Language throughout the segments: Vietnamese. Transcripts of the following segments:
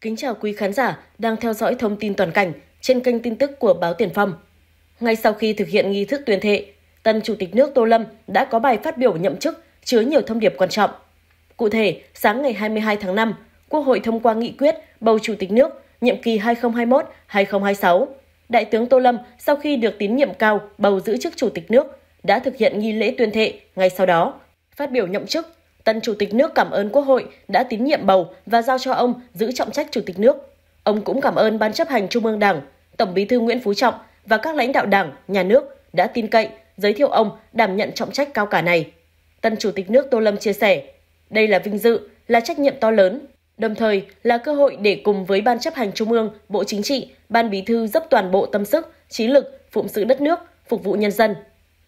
Kính chào quý khán giả đang theo dõi thông tin toàn cảnh trên kênh tin tức của báo Tiền Phong. Ngay sau khi thực hiện nghi thức tuyên thệ, tân chủ tịch nước Tô Lâm đã có bài phát biểu nhậm chức chứa nhiều thông điệp quan trọng. Cụ thể, sáng ngày 22 tháng 5, Quốc hội thông qua nghị quyết bầu chủ tịch nước nhiệm kỳ 2021-2026. Đại tướng Tô Lâm sau khi được tín nhiệm cao bầu giữ chức chủ tịch nước đã thực hiện nghi lễ tuyên thệ ngay sau đó. Phát biểu nhậm chức Tân Chủ tịch nước cảm ơn Quốc hội đã tín nhiệm bầu và giao cho ông giữ trọng trách Chủ tịch nước. Ông cũng cảm ơn Ban chấp hành Trung ương Đảng, Tổng bí thư Nguyễn Phú Trọng và các lãnh đạo Đảng, Nhà nước đã tin cậy, giới thiệu ông đảm nhận trọng trách cao cả này. Tân Chủ tịch nước Tô Lâm chia sẻ, đây là vinh dự, là trách nhiệm to lớn, đồng thời là cơ hội để cùng với Ban chấp hành Trung ương, Bộ Chính trị, Ban Bí thư dốc toàn bộ tâm sức, trí lực, phụng sự đất nước, phục vụ nhân dân.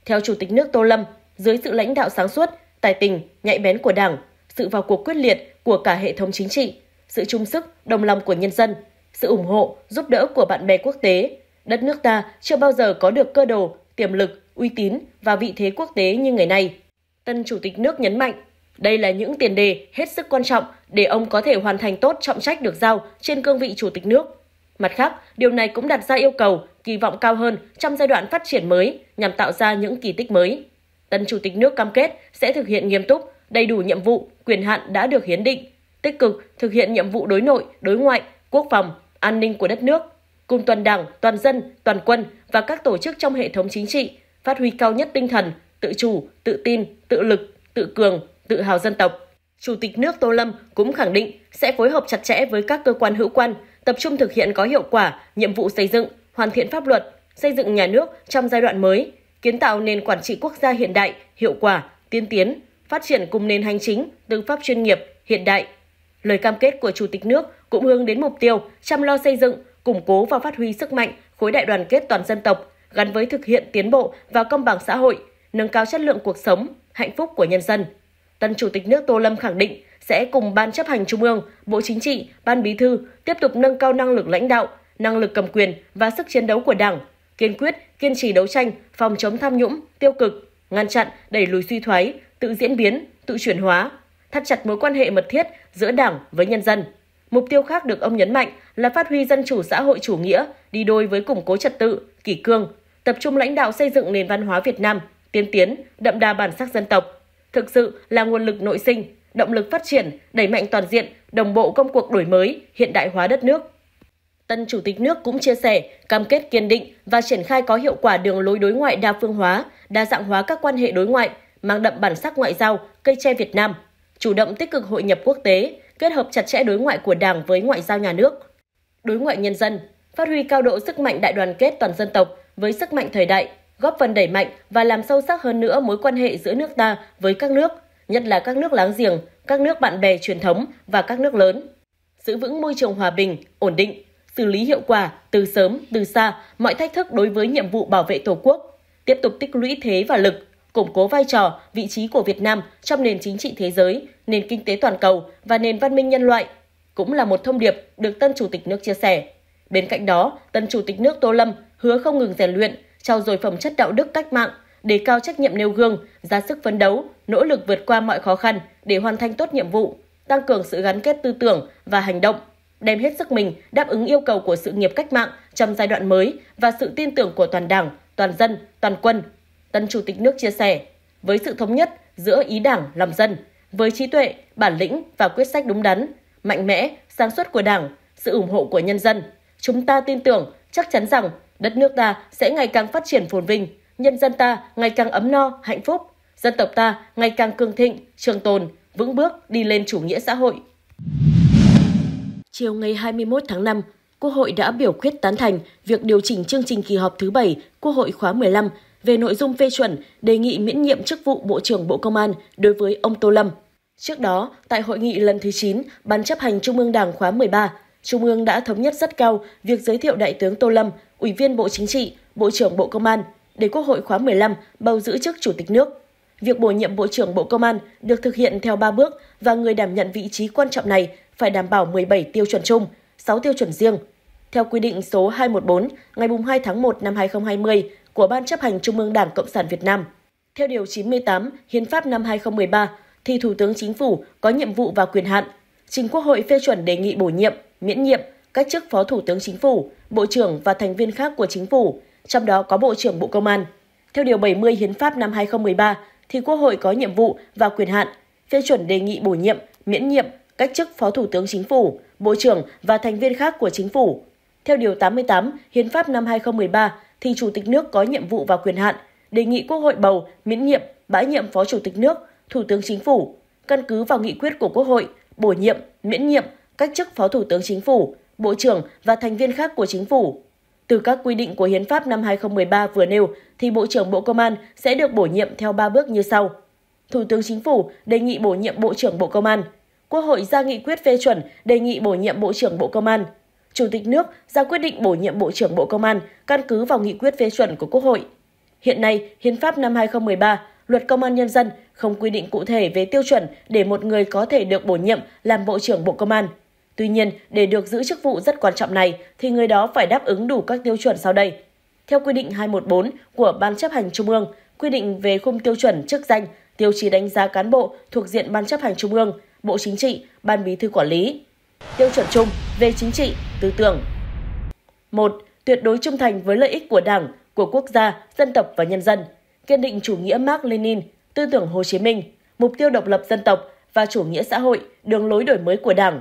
Theo Chủ tịch nước Tô Lâm, dưới sự lãnh đạo sáng suốt, tài tình, nhạy bén của Đảng, sự vào cuộc quyết liệt của cả hệ thống chính trị, sự trung sức, đồng lòng của nhân dân, sự ủng hộ, giúp đỡ của bạn bè quốc tế, đất nước ta chưa bao giờ có được cơ đồ, tiềm lực, uy tín và vị thế quốc tế như ngày nay. Tân Chủ tịch nước nhấn mạnh, đây là những tiền đề hết sức quan trọng để ông có thể hoàn thành tốt trọng trách được giao trên cương vị Chủ tịch nước. Mặt khác, điều này cũng đặt ra yêu cầu, kỳ vọng cao hơn trong giai đoạn phát triển mới nhằm tạo ra những kỳ tích mới. Tân Chủ tịch nước cam kết sẽ thực hiện nghiêm túc, đầy đủ nhiệm vụ, quyền hạn đã được hiến định, tích cực thực hiện nhiệm vụ đối nội, đối ngoại, quốc phòng, an ninh của đất nước, cùng toàn đảng, toàn dân, toàn quân và các tổ chức trong hệ thống chính trị, phát huy cao nhất tinh thần, tự chủ, tự tin, tự lực, tự cường, tự hào dân tộc. Chủ tịch nước Tô Lâm cũng khẳng định sẽ phối hợp chặt chẽ với các cơ quan hữu quan, tập trung thực hiện có hiệu quả nhiệm vụ xây dựng, hoàn thiện pháp luật, xây dựng nhà nước trong giai đoạn mới, kiến tạo nền quản trị quốc gia hiện đại, hiệu quả, tiên tiến, phát triển cùng nền hành chính, tư pháp chuyên nghiệp, hiện đại. Lời cam kết của Chủ tịch nước cũng hướng đến mục tiêu chăm lo xây dựng, củng cố và phát huy sức mạnh khối đại đoàn kết toàn dân tộc gắn với thực hiện tiến bộ và công bằng xã hội, nâng cao chất lượng cuộc sống, hạnh phúc của nhân dân. Tân Chủ tịch nước Tô Lâm khẳng định sẽ cùng Ban chấp hành Trung ương, Bộ Chính trị, Ban Bí thư tiếp tục nâng cao năng lực lãnh đạo, năng lực cầm quyền và sức chiến đấu của Đảng, kiên quyết, kiên trì đấu tranh, phòng chống tham nhũng, tiêu cực, ngăn chặn, đẩy lùi suy thoái, tự diễn biến, tự chuyển hóa, thắt chặt mối quan hệ mật thiết giữa Đảng với nhân dân. Mục tiêu khác được ông nhấn mạnh là phát huy dân chủ xã hội chủ nghĩa đi đôi với củng cố trật tự, kỷ cương, tập trung lãnh đạo xây dựng nền văn hóa Việt Nam tiên tiến, đậm đà bản sắc dân tộc, thực sự là nguồn lực nội sinh, động lực phát triển, đẩy mạnh toàn diện, đồng bộ công cuộc đổi mới, hiện đại hóa đất nước tân chủ tịch nước cũng chia sẻ cam kết kiên định và triển khai có hiệu quả đường lối đối ngoại đa phương hóa, đa dạng hóa các quan hệ đối ngoại, mang đậm bản sắc ngoại giao, cây tre Việt Nam, chủ động tích cực hội nhập quốc tế, kết hợp chặt chẽ đối ngoại của Đảng với ngoại giao nhà nước. Đối ngoại nhân dân, phát huy cao độ sức mạnh đại đoàn kết toàn dân tộc với sức mạnh thời đại, góp phần đẩy mạnh và làm sâu sắc hơn nữa mối quan hệ giữa nước ta với các nước, nhất là các nước láng giềng, các nước bạn bè truyền thống và các nước lớn. Giữ vững môi trường hòa bình, ổn định, xử lý hiệu quả từ sớm, từ xa mọi thách thức đối với nhiệm vụ bảo vệ Tổ quốc, tiếp tục tích lũy thế và lực, củng cố vai trò, vị trí của Việt Nam trong nền chính trị thế giới, nền kinh tế toàn cầu và nền văn minh nhân loại cũng là một thông điệp được tân chủ tịch nước chia sẻ. Bên cạnh đó, tân chủ tịch nước Tô Lâm hứa không ngừng rèn luyện, trao dồi phẩm chất đạo đức cách mạng, đề cao trách nhiệm nêu gương, ra sức phấn đấu, nỗ lực vượt qua mọi khó khăn để hoàn thành tốt nhiệm vụ, tăng cường sự gắn kết tư tưởng và hành động đem hết sức mình đáp ứng yêu cầu của sự nghiệp cách mạng trong giai đoạn mới và sự tin tưởng của toàn đảng, toàn dân, toàn quân. Tân Chủ tịch nước chia sẻ, với sự thống nhất giữa ý đảng lòng dân, với trí tuệ, bản lĩnh và quyết sách đúng đắn, mạnh mẽ, sáng suốt của đảng, sự ủng hộ của nhân dân, chúng ta tin tưởng chắc chắn rằng đất nước ta sẽ ngày càng phát triển phồn vinh, nhân dân ta ngày càng ấm no, hạnh phúc, dân tộc ta ngày càng cường thịnh, trường tồn, vững bước đi lên chủ nghĩa xã hội. Chiều ngày 21 tháng 5, Quốc hội đã biểu quyết tán thành việc điều chỉnh chương trình kỳ họp thứ 7 Quốc hội khóa 15 về nội dung phê chuẩn đề nghị miễn nhiệm chức vụ Bộ trưởng Bộ Công an đối với ông Tô Lâm. Trước đó, tại hội nghị lần thứ 9, Ban chấp hành Trung ương Đảng khóa 13, Trung ương đã thống nhất rất cao việc giới thiệu Đại tướng Tô Lâm, Ủy viên Bộ Chính trị, Bộ trưởng Bộ Công an, để Quốc hội khóa 15 bầu giữ chức Chủ tịch nước. Việc bổ nhiệm Bộ trưởng Bộ Công an được thực hiện theo 3 bước và người đảm nhận vị trí quan trọng này phải đảm bảo 17 tiêu chuẩn chung, 6 tiêu chuẩn riêng. Theo quy định số 214 ngày 2 tháng 1 năm 2020 của Ban chấp hành Trung ương Đảng Cộng sản Việt Nam. Theo Điều 98 Hiến pháp năm 2013, thì Thủ tướng Chính phủ có nhiệm vụ và quyền hạn trình Quốc hội phê chuẩn đề nghị bổ nhiệm, miễn nhiệm các chức Phó Thủ tướng Chính phủ, Bộ trưởng và thành viên khác của Chính phủ, trong đó có Bộ trưởng Bộ Công an. Theo Điều 70 Hiến pháp năm 2013, thì Quốc hội có nhiệm vụ và quyền hạn phê chuẩn đề nghị bổ nhiệm, miễn nhiệm cách chức Phó Thủ tướng Chính phủ, Bộ trưởng và thành viên khác của Chính phủ. Theo Điều 88 Hiến pháp năm 2013, thì Chủ tịch nước có nhiệm vụ và quyền hạn đề nghị Quốc hội bầu, miễn nhiệm, bãi nhiệm Phó Chủ tịch nước, Thủ tướng Chính phủ, căn cứ vào nghị quyết của Quốc hội, bổ nhiệm, miễn nhiệm, cách chức Phó Thủ tướng Chính phủ, Bộ trưởng và thành viên khác của Chính phủ. Từ các quy định của Hiến pháp năm 2013 vừa nêu, thì Bộ trưởng Bộ Công an sẽ được bổ nhiệm theo 3 bước như sau. Thủ tướng Chính phủ đề nghị bổ nhiệm Bộ trưởng Bộ Công an – Quốc hội ra nghị quyết phê chuẩn đề nghị bổ nhiệm Bộ trưởng Bộ Công an. Chủ tịch nước ra quyết định bổ nhiệm Bộ trưởng Bộ Công an căn cứ vào nghị quyết phê chuẩn của Quốc hội. Hiện nay, Hiến pháp năm 2013, Luật Công an Nhân dân không quy định cụ thể về tiêu chuẩn để một người có thể được bổ nhiệm làm Bộ trưởng Bộ Công an. Tuy nhiên, để được giữ chức vụ rất quan trọng này thì người đó phải đáp ứng đủ các tiêu chuẩn sau đây. Theo quy định 214 của Ban chấp hành Trung ương, quy định về khung tiêu chuẩn chức danh, tiêu chí đánh giá cán bộ thuộc diện Ban chấp hành Trung ương, Bộ Chính trị, Ban Bí thư Quản lý. Tiêu chuẩn chung về chính trị, tư tưởng. 1. Tuyệt đối trung thành với lợi ích của Đảng, của quốc gia, dân tộc và nhân dân. Kiên định chủ nghĩa Mark Lenin, tư tưởng Hồ Chí Minh, mục tiêu độc lập dân tộc và chủ nghĩa xã hội, đường lối đổi mới của Đảng.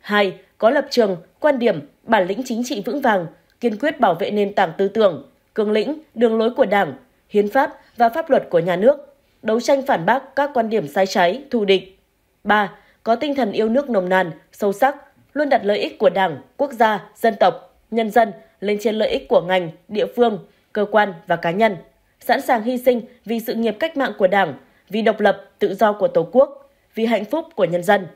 2. Có lập trường, quan điểm, bản lĩnh chính trị vững vàng, kiên quyết bảo vệ nền tảng tư tưởng, cường lĩnh, đường lối của Đảng, hiến pháp và pháp luật của nhà nước, đấu tranh phản bác các quan điểm sai trái, thù địch. 3. Có tinh thần yêu nước nồng nàn, sâu sắc, luôn đặt lợi ích của Đảng, quốc gia, dân tộc, nhân dân lên trên lợi ích của ngành, địa phương, cơ quan và cá nhân. Sẵn sàng hy sinh vì sự nghiệp cách mạng của Đảng, vì độc lập, tự do của Tổ quốc, vì hạnh phúc của nhân dân.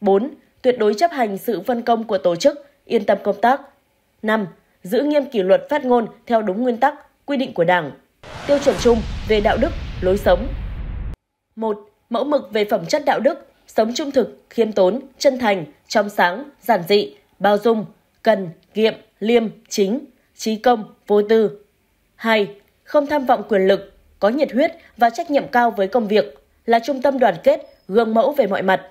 4. Tuyệt đối chấp hành sự phân công của tổ chức, yên tâm công tác. 5. Giữ nghiêm kỷ luật phát ngôn theo đúng nguyên tắc, quy định của Đảng. Tiêu chuẩn chung về đạo đức, lối sống. 1. Mẫu mực về phẩm chất đạo đức, sống trung thực, khiêm tốn, chân thành, trong sáng, giản dị, bao dung, cần, kiệm, liêm, chính, trí công, vô tư. 2. Không tham vọng quyền lực, có nhiệt huyết và trách nhiệm cao với công việc, là trung tâm đoàn kết, gương mẫu về mọi mặt.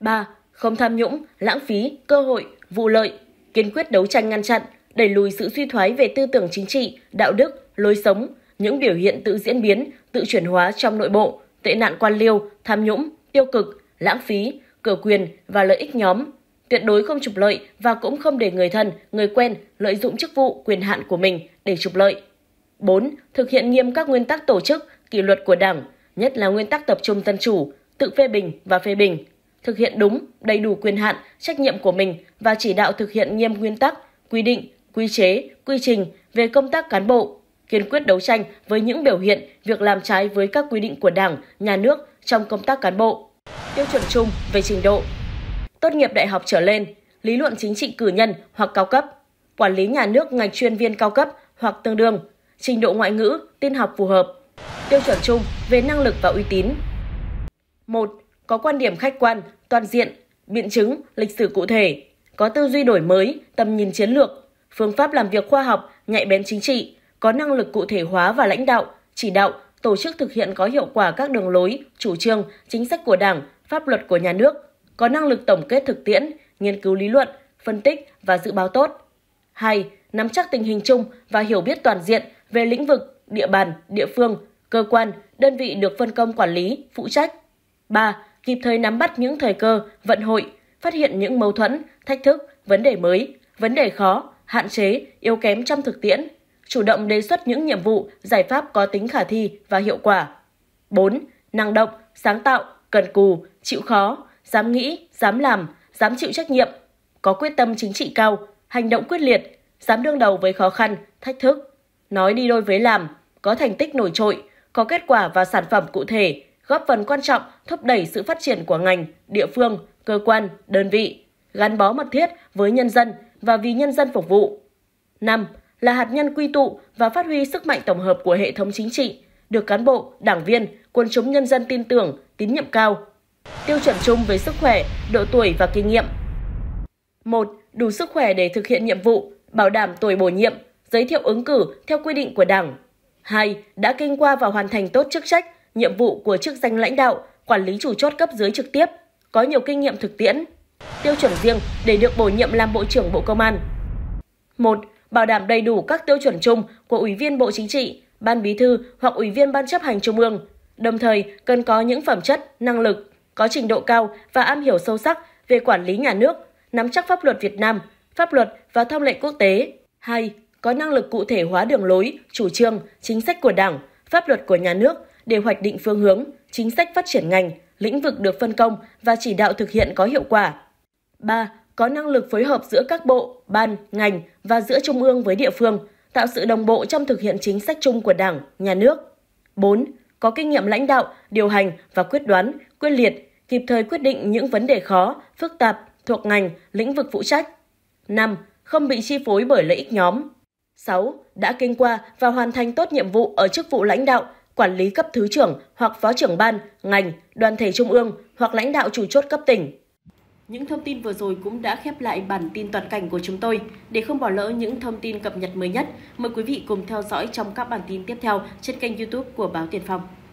3. Không tham nhũng, lãng phí, cơ hội, vụ lợi, kiên quyết đấu tranh ngăn chặn, đẩy lùi sự suy thoái về tư tưởng chính trị, đạo đức, lối sống, những biểu hiện tự diễn biến, tự chuyển hóa trong nội bộ, tệ nạn quan liêu, tham nhũng, tiêu cực, lãng phí, cửa quyền và lợi ích nhóm, tuyệt đối không trục lợi và cũng không để người thân, người quen lợi dụng chức vụ, quyền hạn của mình để trục lợi. 4. Thực hiện nghiêm các nguyên tắc tổ chức, kỷ luật của Đảng, nhất là nguyên tắc tập trung dân chủ, tự phê bình và phê bình. Thực hiện đúng, đầy đủ quyền hạn, trách nhiệm của mình và chỉ đạo thực hiện nghiêm nguyên tắc, quy định, quy chế, quy trình về công tác cán bộ, kiên quyết đấu tranh với những biểu hiện việc làm trái với các quy định của Đảng, nhà nước trong công tác cán bộ tiêu chuẩn chung về trình độ. Tốt nghiệp đại học trở lên, lý luận chính trị cử nhân hoặc cao cấp, quản lý nhà nước ngành chuyên viên cao cấp hoặc tương đương, trình độ ngoại ngữ, tin học phù hợp, tiêu chuẩn chung về năng lực và uy tín. 1. Có quan điểm khách quan, toàn diện, biện chứng, lịch sử cụ thể, có tư duy đổi mới, tầm nhìn chiến lược, phương pháp làm việc khoa học, nhạy bén chính trị, có năng lực cụ thể hóa và lãnh đạo, chỉ đạo, tổ chức thực hiện có hiệu quả các đường lối, chủ trương, chính sách của Đảng, pháp luật của nhà nước, có năng lực tổng kết thực tiễn, nghiên cứu lý luận, phân tích và dự báo tốt. 2. Nắm chắc tình hình chung và hiểu biết toàn diện về lĩnh vực, địa bàn, địa phương, cơ quan, đơn vị được phân công quản lý, phụ trách. 3. Kịp thời nắm bắt những thời cơ, vận hội, phát hiện những mâu thuẫn, thách thức, vấn đề mới, vấn đề khó, hạn chế, yếu kém trong thực tiễn, chủ động đề xuất những nhiệm vụ, giải pháp có tính khả thi và hiệu quả. 4. Năng động, sáng tạo, cần cù, chịu khó, dám nghĩ, dám làm, dám chịu trách nhiệm, có quyết tâm chính trị cao, hành động quyết liệt, dám đương đầu với khó khăn, thách thức, nói đi đôi với làm, có thành tích nổi trội, có kết quả và sản phẩm cụ thể, góp phần quan trọng thúc đẩy sự phát triển của ngành, địa phương, cơ quan, đơn vị, gắn bó mật thiết với nhân dân và vì nhân dân phục vụ. 5. Là hạt nhân quy tụ và phát huy sức mạnh tổng hợp của hệ thống chính trị, được cán bộ, đảng viên, quân chúng nhân dân tin tưởng, tín nhiệm cao, tiêu chuẩn chung về sức khỏe, độ tuổi và kinh nghiệm. 1. Đủ sức khỏe để thực hiện nhiệm vụ, bảo đảm tuổi bổ nhiệm, giới thiệu ứng cử theo quy định của Đảng. 2. Đã kinh qua và hoàn thành tốt chức trách, nhiệm vụ của chức danh lãnh đạo, quản lý chủ chốt cấp dưới trực tiếp, có nhiều kinh nghiệm thực tiễn. Tiêu chuẩn riêng để được bổ nhiệm làm Bộ trưởng Bộ Công an. 1. Bảo đảm đầy đủ các tiêu chuẩn chung của Ủy viên Bộ Chính trị, Ban Bí thư hoặc Ủy viên Ban chấp hành Trung ương, đồng thời cần có những phẩm chất, năng lực, có trình độ cao và am hiểu sâu sắc về quản lý nhà nước, nắm chắc pháp luật Việt Nam, pháp luật và thông lệ quốc tế. 2. Có năng lực cụ thể hóa đường lối, chủ trương, chính sách của Đảng, pháp luật của nhà nước để hoạch định phương hướng, chính sách phát triển ngành, lĩnh vực được phân công và chỉ đạo thực hiện có hiệu quả. 3. Có năng lực phối hợp giữa các bộ, ban, ngành và giữa trung ương với địa phương, tạo sự đồng bộ trong thực hiện chính sách chung của Đảng, nhà nước. 4. Có kinh nghiệm lãnh đạo, điều hành và quyết đoán, quyết liệt, kịp thời quyết định những vấn đề khó, phức tạp thuộc ngành, lĩnh vực phụ trách. 5. Không bị chi phối bởi lợi ích nhóm. 6. Đã kinh qua và hoàn thành tốt nhiệm vụ ở chức vụ lãnh đạo, quản lý cấp thứ trưởng hoặc phó trưởng ban, ngành, đoàn thể trung ương hoặc lãnh đạo chủ chốt cấp tỉnh. Những thông tin vừa rồi cũng đã khép lại bản tin toàn cảnh của chúng tôi. Để không bỏ lỡ những thông tin cập nhật mới nhất, mời quý vị cùng theo dõi trong các bản tin tiếp theo trên kênh YouTube của báo Tiền Phong.